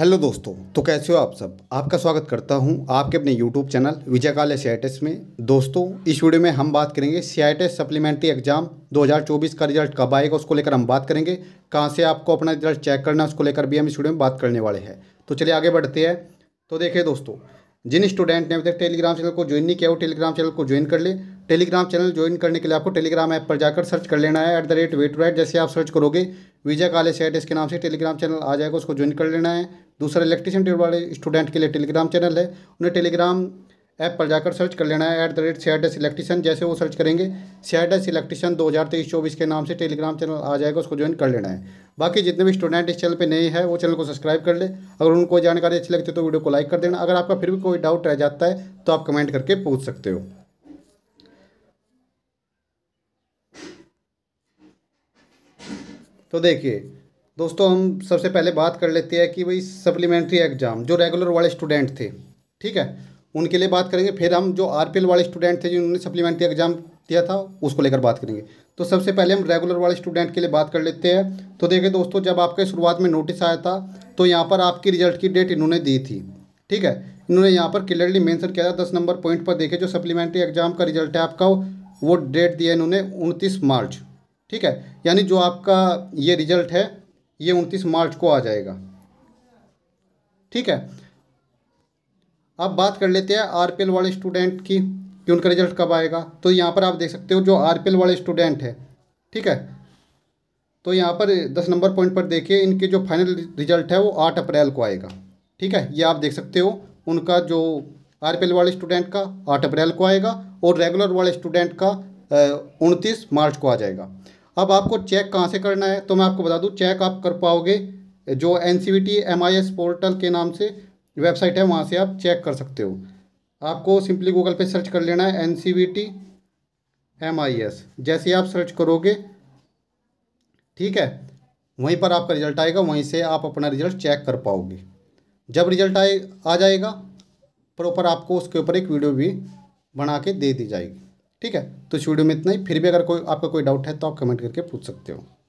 hello दोस्तों तो कैसे हो आप सब आपका स्वागत करता हूं आपके अपने यूट्यूब चैनल विजय काले एस में दोस्तों इस वीडियो में हम बात करेंगे सीआईटेस सप्लीमेंट्री एग्जाम 2024 का रिजल्ट कब आएगा उसको लेकर हम बात करेंगे कहां से आपको अपना रिजल्ट चेक करना उसको लेकर भी हम इस वीडियो में बात करने वाले हैं तो चलिए आगे बढ़ते हैं तो देखिए दोस्तों जिन स्टूडेंट ने अभी तक टेलीग्राम चैनल को ज्वाइन नहीं किया वो टेलीग्राम चैनल को ज्वाइन कर ले टेलीग्राम चैनल ज्वाइन करने के लिए आपको टेलीग्राम ऐप पर जाकर सर्च कर लेना है at the rate weight right जैसे आप सर्च करोगे विजय काले सेट इसके नाम से टेलीग्राम चैनल आ जाएगा उसको ज्वाइन कर लेना है दूसरा इलेक्ट्रिशियन ट्रेड वाले स्टूडेंट के लिए टेलीग्राम चैनल है उन्हें टेलीग्राम ऐप पर जाकर सर्च कर लेना है एट द रेट सीआरडेस इलेक्ट्रिशियन जैसे वो सर्च करेंगे सीआरडेस इलेक्ट्रिशियन दो हज़ार तेईस चौबीस के नाम से टेलीग्राम चैनल आ जाएगा उसको ज्वाइन कर लेना है बाकी जितने भी स्टूडेंट इस चैनल पे नए हैं वो चैनल को सब्सक्राइब कर ले अगर उनको जानकारी अच्छी लगती है तो वीडियो को लाइक कर देना अगर आपका फिर भी कोई डाउट रह जाता है तो आप कमेंट करके पूछ सकते हो तो देखिए दोस्तों हम सबसे पहले बात कर लेते हैं कि भाई सप्लीमेंट्री एग्ज़ाम जो रेगुलर वाले स्टूडेंट थे ठीक है उनके लिए बात करेंगे फिर हम जो आर वाले स्टूडेंट थे जिन्होंने सप्लीमेंट्री एग्ज़ाम दिया था उसको लेकर बात करेंगे तो सबसे पहले हम रेगुलर वाले स्टूडेंट के लिए बात कर लेते हैं तो देखिए दोस्तों जब आपके शुरुआत में नोटिस आया था तो यहाँ पर आपकी रिजल्ट की डेट इन्होंने दी थी ठीक है इन्होंने यहाँ पर क्लियरली मैंसन किया था दस नंबर पॉइंट पर देखे जो सप्लीमेंट्री एग्जाम का रिजल्ट है आपका वो डेट दिया इन्होंने उनतीस मार्च ठीक है यानी जो आपका ये रिजल्ट है ये उनतीस मार्च को आ जाएगा ठीक है अब बात कर लेते हैं आर वाले स्टूडेंट की कि उनका रिजल्ट कब आएगा तो यहाँ पर आप देख सकते हो जो आर वाले स्टूडेंट है ठीक है तो यहाँ पर दस नंबर पॉइंट पर देखिए इनके जो फाइनल रिजल्ट है वो आठ अप्रैल को आएगा ठीक है ये आप देख सकते हो उनका जो आर वाले स्टूडेंट का आठ अप्रैल को आएगा और रेगुलर वाले स्टूडेंट का उनतीस मार्च को आ जाएगा अब आपको चेक कहाँ से करना है तो मैं आपको बता दूँ चेक आप कर पाओगे जो N C V T M I S portal के नाम से वेबसाइट है वहाँ से आप चेक कर सकते हो आपको सिंपली गूगल पे सर्च कर लेना है N C V T M I S जैसे आप सर्च करोगे ठीक है वहीं पर आपका रिजल्ट आएगा वहीं से आप अपना रिजल्ट चेक कर पाओगे जब रिजल्ट आए आ जाएगा प्रॉपर आपको उसके ऊपर एक वीडियो भी बना के दे दी जाएगी ठीक है तो इस वीडियो में इतना ही फिर भी अगर कोई आपका कोई डाउट है तो आप कमेंट करके पूछ सकते हो